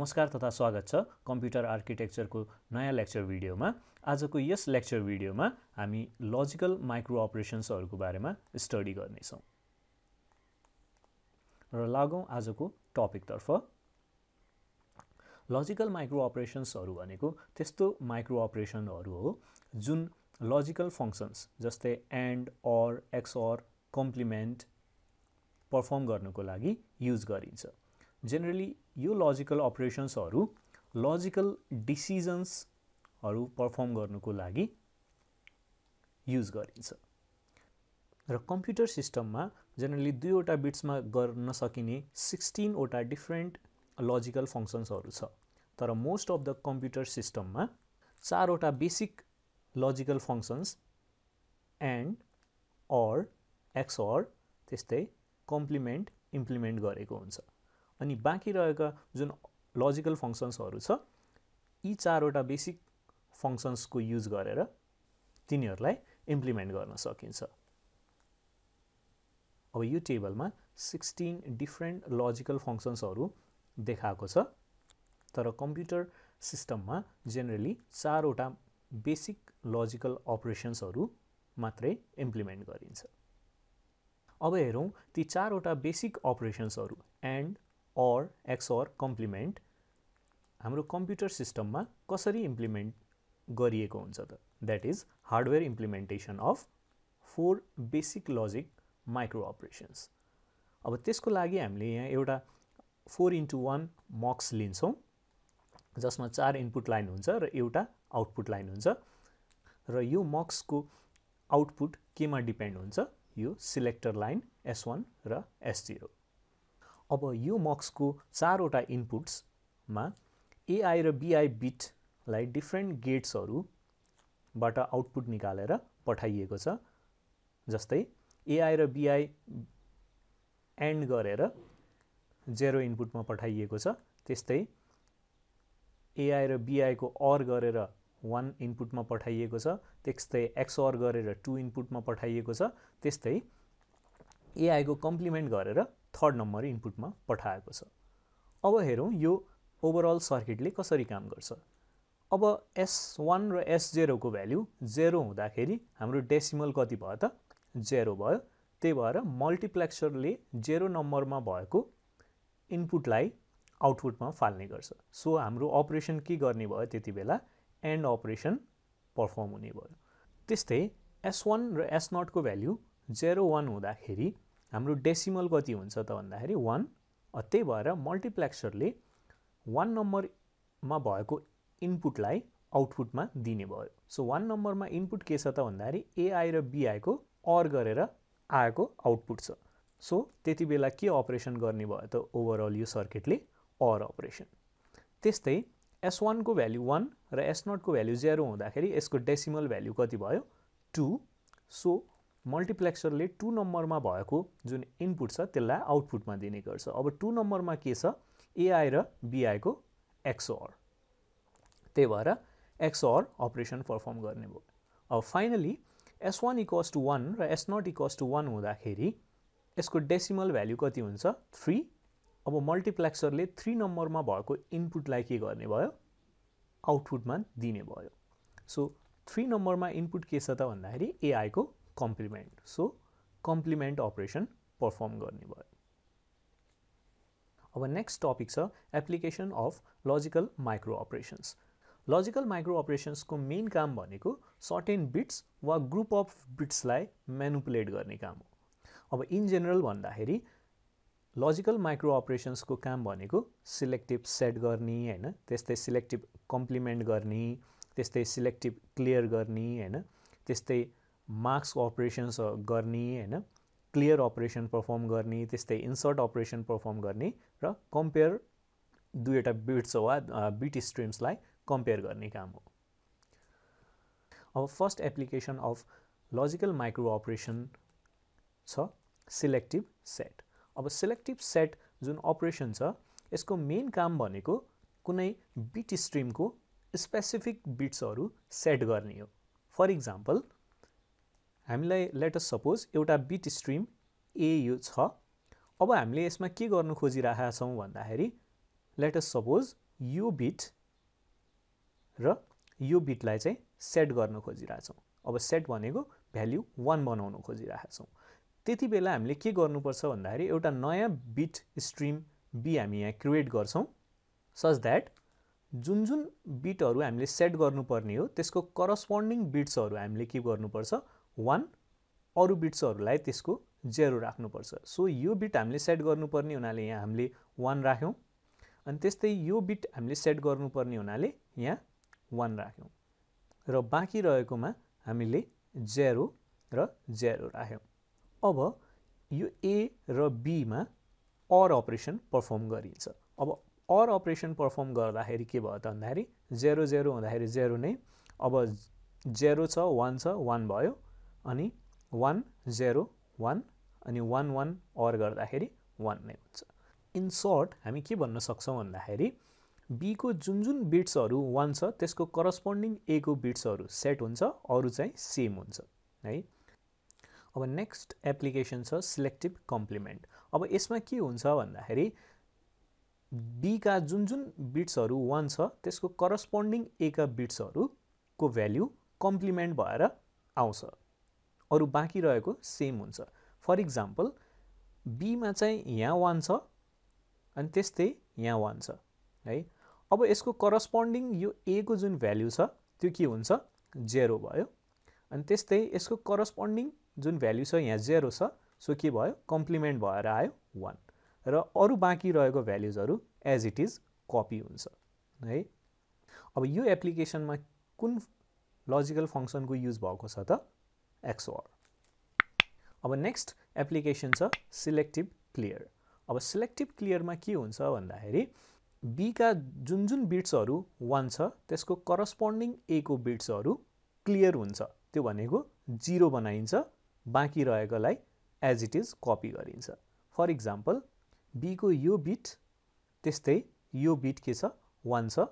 नमस्कार तथा स्वागत छ कम्प्युटर आर्किटेक्चरको नयाँ लेक्चर भिडियोमा आजको यस लेक्चर भिडियोमा हामी लजिकल माइक्रो अपरेसन्सहरूको बारेमा स्टडी गर्नेछौँ र लागौँ आजको टपिकतर्फ लजिकल माइक्रो अपरेसन्सहरू भनेको त्यस्तो माइक्रो अपरेसनहरू हो जुन लजिकल फङ्सन्स जस्तै and or XOR complement perform गर्नुको लागि युज गरिन्छ जेनरली यो लजिकल अपरेसन्सहरू लजिकल डिसिजन्सहरू पर्फर्म गर्नुको लागि युज गरिन्छ र कम्प्युटर सिस्टममा जेनरली दुईवटा बिट्समा गर्न सकिने सिक्सटिनवटा डिफ्रेन्ट लजिकल फङ्सन्सहरू छ तर मोस्ट अफ द कम्प्युटर सिस्टममा चारवटा basic logical functions and or XOR त्यस्तै कम्प्लिमेन्ट इम्प्लिमेन्ट गरेको हुन्छ अनि बाँकी रहेका जुन लजिकल फङ्सन्सहरू छ यी चारवटा बेसिक फङ्सन्सको युज गरेर तिनीहरूलाई इम्प्लिमेन्ट गर्न सकिन्छ अब यो टेबलमा सिक्सटिन डिफ्रेन्ट लजिकल फङ्सन्सहरू देखाएको छ तर कम्प्युटर सिस्टममा जेनरली चारवटा बेसिक लजिकल अपरेसन्सहरू मात्रै इम्प्लिमेन्ट गरिन्छ अब हेरौँ ती चारवटा बेसिक अपरेसन्सहरू एन्ड अर XOR कम्प्लिमेन्ट हाम्रो कम्प्युटर सिस्टममा कसरी इम्प्लिमेन्ट गरिएको हुन्छ त that is hardware implementation of four basic logic micro operations अब त्यसको लागि हामीले यहाँ एउटा फोर इन्टु वान मक्स लिन्छौँ जसमा चार इनपुट लाइन हुन्छ र एउटा आउटपुट लाइन हुन्छ र यो मक्सको आउटपुट केमा डिपेन्ड हुन्छ यो सिलेक्टर लाइन एस वान र एस जिरो अब यो मक्सको चारवटा इनपुट्समा एआई र बिआई बिटलाई डिफ्रेन्ट गेट्सहरूबाट आउटपुट निकालेर पठाइएको छ जस्तै एआई र बिआई एन्ड गरेर जेरो इनपुटमा पठाइएको छ त्यस्तै एआई र बिआईको अर गरेर वान इनपुटमा पठाइएको छ त्यस्तै एक्सअर गरेर टु इनपुटमा पठाइएको छ त्यस्तै एआईको कम्प्लिमेन्ट गरेर थर्ड नम्बर इनपुटमा पठाएको छ अब हेरौँ यो ओभरअल सर्किटले कसरी काम गर्छ अब एस वान र एस जेरोको भ्याल्यु जेरो हुँदाखेरि हाम्रो डेसिमल कति भयो त जेरो भयो त्यही भएर मल्टिप्लेक्सरले जेरो नम्बरमा भएको इनपुटलाई आउटपुटमा फाल्ने गर्छ सो हाम्रो अपरेसन के गर्ने भयो त्यति बेला एन्ड अपरेसन पर्फर्म हुने भयो त्यस्तै एस वान र एस नटको भ्याल्यु जेरो वान हुँदाखेरि हाम्रो डेसिमल कति हुन्छ त भन्दाखेरि वान त्यही भएर मल्टिप्लेक्सरले वान नम्बरमा भएको इनपुटलाई आउटपुटमा दिने भयो सो वान नम्बरमा इनपुट के छ त भन्दाखेरि एआई र बिआईको अर गरेर आएको आउटपुट छ सो त्यति बेला के अपरेसन गर्ने भयो त ओभरअल यो सर्किटले अर अपरेसन त्यस्तै एस वानको भ्यालु वान र एस नटको भ्याल्यु जेरो हुँदाखेरि यसको डेसिमल भ्याल्यु कति भयो टू सो मल्टिप्लेक्सरले टु नम्बरमा भएको जुन इनपुट छ त्यसलाई आउटपुटमा दिने गर्छ अब टु नम्बरमा के छ एआई र बिआईको एक्सओर त्यही भएर एक्सओर अपरेसन पर्फर्म गर्ने भयो अब finally S one equals to one र S not equals to one हुँदाखेरि यसको डेसिमल भ्याल्यु कति हुन्छ थ्री अब मल्टिप्लेक्सरले थ्री नम्बरमा भएको इनपुटलाई के गर्ने भयो आउटपुटमा दिने भयो सो थ्री नम्बरमा इनपुट के छ त भन्दाखेरि एआईको complement so complement operation perform गर्ने भयो अब नेक्स्ट टपिक छ application of logical micro operations logical micro अपरेसन्सको मेन काम भनेको सर्टेन बिट्स वा ग्रुप अफ बिट्सलाई मेनुपुलेट गर्ने काम हो अब इन जेनरल भन्दाखेरि लजिकल माइक्रो अपरेसन्सको काम भनेको सिलेक्टिभ सेट गर्ने होइन त्यस्तै सिलेक्टिभ कम्प्लिमेन्ट गर्ने त्यस्तै सिलेक्टिभ क्लियर गर्ने होइन त्यस्तै मार्क्सको अपरेसन्स गर्ने होइन क्लियर अपरेसन पर्फर्म गर्ने त्यस्तै इन्सर्ट अपरेसन पर्फर्म गर्ने र कम्पेयर दुईवटा बिट्स वा बिट स्ट्रिम्सलाई कम्पेयर गर्ने काम हो अब first application of logical micro operation छ सिलेक्टिभ सेट अब सिलेक्टिभ सेट जुन अपरेसन छ यसको मेन काम भनेको कुनै बिट स्ट्रिमको स्पेसिफिक बिट्सहरू सेट गर्ने हो फर इक्जाम्पल हामीलाई लेटस सपोज एउटा बिट स्ट्रिम ए यो छ अब हामीले यसमा के गर्नु खोजिरहेका छौँ भन्दाखेरि लेटस सपोज यो बिट र यो बिटलाई चाहिँ सेट गर्न खोजिरहेछौँ अब सेट भनेको भ्यालु वान बनाउन खोजिरहेका छौ त्यति बेला हामीले के गर्नुपर्छ भन्दाखेरि एउटा नयाँ बिट स्ट्रिम बी हामी यहाँ क्रिएट गर्छौँ सच द्याट जुन जुन बिटहरू हामीले सेट गर्नुपर्ने हो त्यसको करस्पोन्डिङ बिट्सहरू हामीले के गर्नुपर्छ वान अरू बिट्सहरूलाई त्यसको जेरो राख्नुपर्छ सो यो बिट हामीले सेट गर्नुपर्ने हुनाले यहाँ हामीले वान राख्यौँ अनि त्यस्तै यो बिट हामीले सेट गर्नुपर्ने हुनाले यहाँ वान राख्यौँ र बाँकी रहेकोमा हामीले जेरो र जेरो राख्यौँ अब यो ए र बीमा अर अपरेसन पर्फर्म गरिन्छ अब अर अपरेसन पर्फर्म गर्दाखेरि के भयो त भन्दाखेरि जेरो जेरो हुँदाखेरि जेरो नै अब जेरो छ वान छ वान भयो अनि वान जेरो वान अनि वान वान अर गर्दाखेरि वान नै हुन्छ इन सर्ट हामी के भन्न सक्छौँ भन्दाखेरि बीको जुन जुन बिट्सहरू वान छ त्यसको करस्पोन्डिङ एको बिट्सहरू सेट हुन्छ अरू चाहिँ सेम हुन्छ है अब नेक्स्ट एप्लिकेसन छ सिलेक्टिभ कम्प्लिमेन्ट अब यसमा के हुन्छ भन्दाखेरि बीका जुन जुन बिट्सहरू वान छ त्यसको करस्पोन्डिङ एका बिट्सहरूको भेल्यु कम्प्लिमेन्ट भएर आउँछ अरू बाँकी रहेको सेम हुन्छ फर इक्जाम्पल बीमा चाहिँ यहाँ वान छ अनि त्यस्तै यहाँ वान छ है अब यसको करस्पोन्डिङ यो ए को जुन भ्याल्यु छ त्यो के हुन्छ जेरो भयो अनि त्यस्तै यसको करस्पोन्डिङ जुन भ्याल्यु छ यहाँ जेरो छ सो के भयो कम्प्लिमेन्ट भएर आयो वान र अरू बाँकी रहेको भ्याल्युजहरू एज इट इज कपी हुन्छ है अब यो एप्लिकेसनमा कुन लजिकल फङ्सनको युज भएको छ त एक्सओआर अब नेक्स्ट एप्लिकेसन छ सिलेक्टिभ क्लियर अब सिलेक्टिभ क्लियरमा के हुन्छ भन्दाखेरि बीका जुन जुन बिट्सहरू वान छ त्यसको करस्पोन्डिङ एको बिट्सहरू क्लियर हुन्छ त्यो भनेको जिरो बनाइन्छ बाँकी रहेकोलाई एज इट इज कपी गरिन्छ फर इक्जाम्पल बीको यो बिट त्यस्तै यो बिट के छ वान छ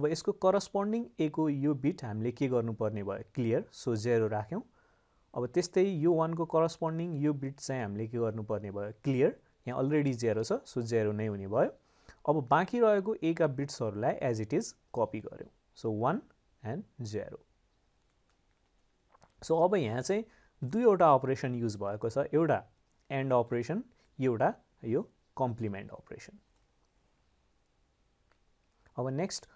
अब यसको करस्पोन्डिङ एको यो बिट हामीले के गर्नुपर्ने भयो क्लियर सो जेरो राख्यौँ अब त्यस्तै यो वानको करस्पोन्डिङ यो बिट चाहिँ हामीले के गर्नुपर्ने भयो क्लियर यहाँ अलरेडी जेरो छ सो जेरो नै हुने भयो अब बाँकी रहेको एका बिट्सहरूलाई एज इट इज कपी गऱ्यौँ so one and zero so अब यहाँ चाहिँ दुईवटा अपरेसन युज भएको छ एउटा एन्ड अपरेसन एउटा यो कम्प्लिमेन्ट अपरेसन अब नेक्स्ट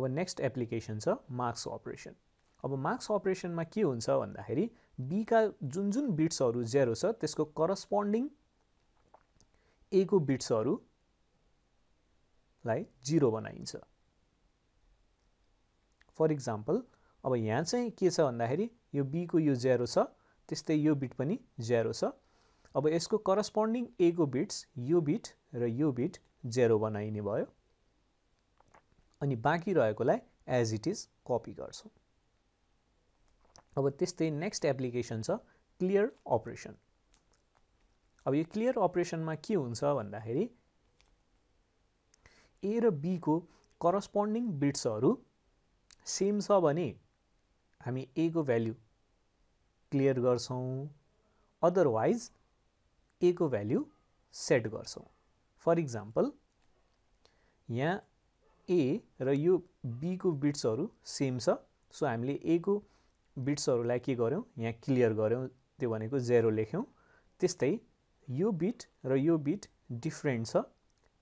अब नेक्स्ट एप्लिकेसन छ मार्क्स अपरेसन अब मार्क्स अपरेसनमा के हुन्छ भन्दाखेरि बीका जुन जुन बिट्सहरू जेरो छ त्यसको करस्पोन्डिङ एको बिट्सहरूलाई जिरो बनाइन्छ फर इक्जाम्पल अब यहाँ चाहिँ के छ भन्दाखेरि यो बीको यो जेरो छ त्यस्तै यो बिट पनि जेरो छ अब यसको करस्पोन्डिङ एको बिट्स यो बिट र यो बिट जेरो बनाइने भयो अनि बाँकी रहेकोलाई एज इट इज कपी गर्छौँ अब त्यस्तै नेक्स्ट एप्लिकेसन छ क्लियर अपरेसन अब यो क्लियर अपरेसनमा के हुन्छ भन्दाखेरि ए र बीको करस्पोन्डिङ बिट्सहरू सेम छ भने हामी ए को भ्याल्यु क्लियर गर्छौँ अदरवाइज ए को भ्याल्यु सेट गर्छौँ फर इक्जाम्पल यहाँ ए र यो बीको बिट्सहरू सेम छ सो हामीले ए को बिट्सहरूलाई के गऱ्यौँ यहाँ क्लियर गऱ्यौँ त्यो भनेको जेरो लेख्यौँ त्यस्तै यो बिट र यो बिट डिफ्रेन्ट छ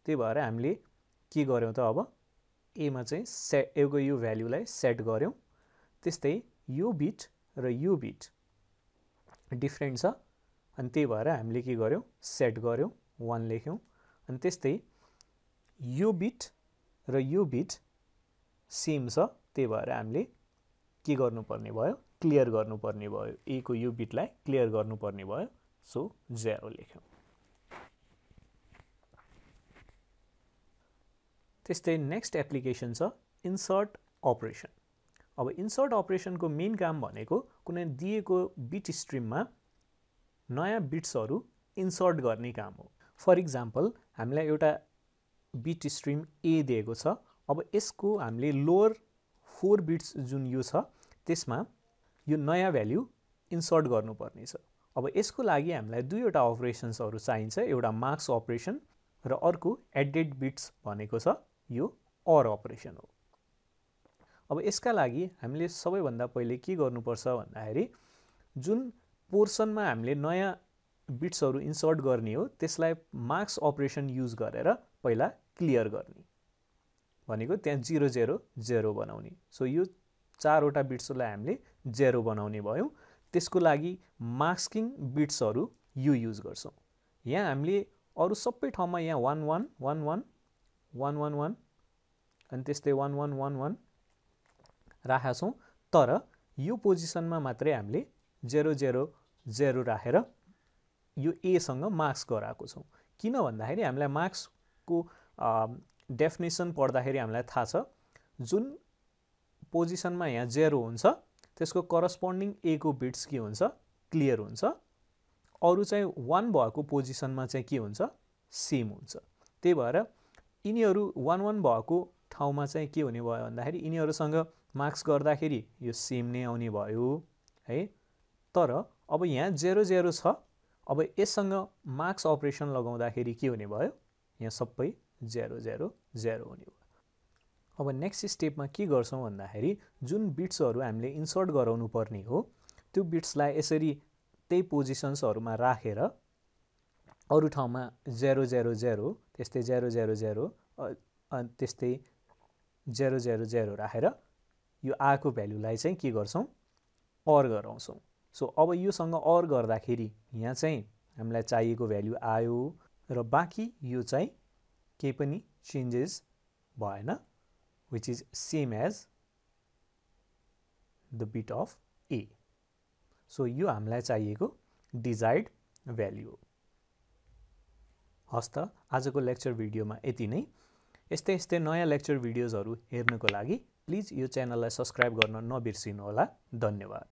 त्यही भएर हामीले के गऱ्यौँ त अब एमा चाहिँ से एउटा यो भ्याल्युलाई सेट गऱ्यौँ त्यस्तै यो बिट र यो बिट डिफ्रेन्ट छ अनि त्यही भएर हामीले के गऱ्यौँ सेट गऱ्यौँ वान लेख्यौँ अनि त्यस्तै यो बिट र यो बिट सेम छ त्यही भएर हामीले के गर्नुपर्ने भयो क्लियर गर्नुपर्ने भयो ए e एको यो बिटलाई क्लियर गर्नुपर्ने भयो सो ज्यारो लेख्यौँ त्यस्तै नेक्स्ट एप्लिकेसन छ इन्सर्ट अपरेसन अब इन्सर्ट अपरेसनको मेन काम भनेको कुनै दिएको बिट स्ट्रिममा नयाँ बिट्सहरू इन्सर्ट गर्ने काम हो फर इक्जाम्पल हामीलाई एउटा बिट स्ट्रिम ए दिएको छ अब यसको हामीले लोअर फोर बिट्स जुन यो छ त्यसमा यो नयाँ भ्याल्यु इन्सर्ट गर्नुपर्नेछ अब यसको लागि हामीलाई दुईवटा अपरेसन्सहरू चाहिन्छ एउटा मार्क्स अपरेसन र अर्को एडेड बिट्स भनेको छ यो अर अपरेसन हो अब यसका लागि हामीले सबैभन्दा पहिले के गर्नुपर्छ भन्दाखेरि जुन पोर्सनमा हामीले नयाँ बिट्सहरू इन्सर्ट गर्ने हो त्यसलाई मार्क्स अपरेसन युज गरेर पहिला क्लियर गर्ने भनेको त्यहाँ जिरो जेरो जेरो बनाउने सो यो चारवटा बिट्सलाई हामीले जेरो बनाउने भयौँ त्यसको लागि मास्किङ बिट्सहरू यो युज गर्छौँ यहाँ हामीले अरू सबै ठाउँमा यहाँ one one one one one one one अनि त्यस्तै वान वान वान वान राखेका छौँ तर यो पोजिसनमा मात्रै हामीले जेरो जेरो जेरो राखेर यो एसँग मार्क्स गराएको छौँ किन भन्दाखेरि हामीलाई मार्क्सको डेफिनेसन पढ्दाखेरि हामीलाई थाहा छ जुन पोजिसनमा यहाँ जेरो हुन्छ त्यसको करस्पोन्डिङ को बिट्स के हुन्छ क्लियर हुन्छ अरू चाहिँ वान भएको पोजिसनमा चाहिँ के हुन्छ सेम हुन्छ त्यही भएर यिनीहरू वान वान भएको ठाउँमा चाहिँ के हुने भयो भन्दाखेरि यिनीहरूसँग मार्क्स गर्दाखेरि यो सेम नै आउने भयो है तर अब यहाँ जेरो जेरो छ अब यससँग मार्क्स अपरेसन लगाउँदाखेरि के हुने भयो यहाँ सबै जेरो जेरो जेरो हुने भयो अब नेक्स्ट स्टेपमा के गर्छौँ भन्दाखेरि जुन बिट्सहरू हामीले इन्सर्ट गराउनु पर्ने हो त्यो बिट्सलाई यसरी त्यही पोजिसन्सहरूमा राखेर अरू ठाउँमा जेरो जेरो जेरो त्यस्तै जेरो जेरो जेरो त्यस्तै जेरो जेरो जेरो राखेर यो आएको भ्यालुलाई चाहिँ के गर्छौँ अर गराउँछौँ सो अब योसँग अर गर्दाखेरि यहाँ चाहिँ हामीलाई चाहिएको भ्यालु आयो र बाँकी यो चाहिँ केही पनि चेन्जेस भएन which is same as the bit of A so यो हामीलाई चाहिएको डिजायर्ड भ्याल्यु हो हस् त आजको लेक्चर भिडियोमा यति नै यस्तै यस्तै नयाँ लेक्चर भिडियोजहरू हेर्नको लागि प्लिज यो च्यानललाई सब्सक्राइब गर्न नबिर्सिनुहोला धन्यवाद